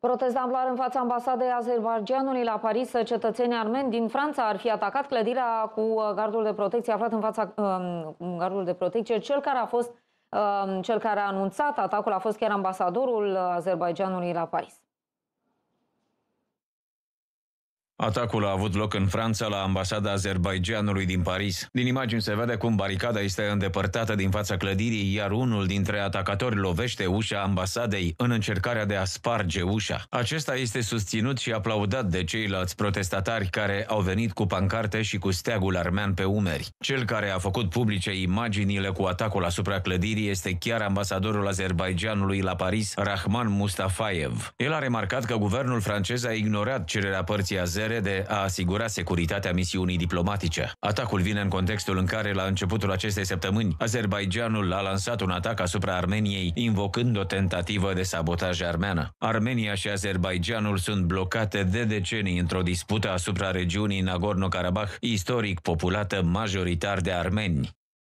Protest amplar în fața ambasadei Azerbaijanului la Paris, Cetățenii armeni din Franța ar fi atacat clădirea cu uh, gardul de protecție aflat în fața um, gardul de protecție. Cel care a fost um, cel care a anunțat atacul a fost chiar ambasadorul uh, Azerbaijanului la Paris. Atacul a avut loc în Franța la ambasada Azerbaijanului din Paris. Din imagini se vede cum baricada este îndepărtată din fața clădirii, iar unul dintre atacatori lovește ușa ambasadei în încercarea de a sparge ușa. Acesta este susținut și aplaudat de ceilalți protestatari care au venit cu pancarte și cu steagul armean pe umeri. Cel care a făcut publice imaginile cu atacul asupra clădirii este chiar ambasadorul Azerbaijanului la Paris, Rahman Mustafayev. El a remarcat că guvernul francez a ignorat cererea părții Azer putere de a asigura securitatea misiunii diplomatice. Atacul vine în contextul în care, la începutul acestei săptămâni, Azerbaijanul a lansat un atac asupra Armeniei, invocând o tentativă de sabotaj armeană. Armenia și Azerbaijanul sunt blocate de decenii într-o dispută asupra regiunii Nagorno-Karabakh, istoric populată majoritar de armeni.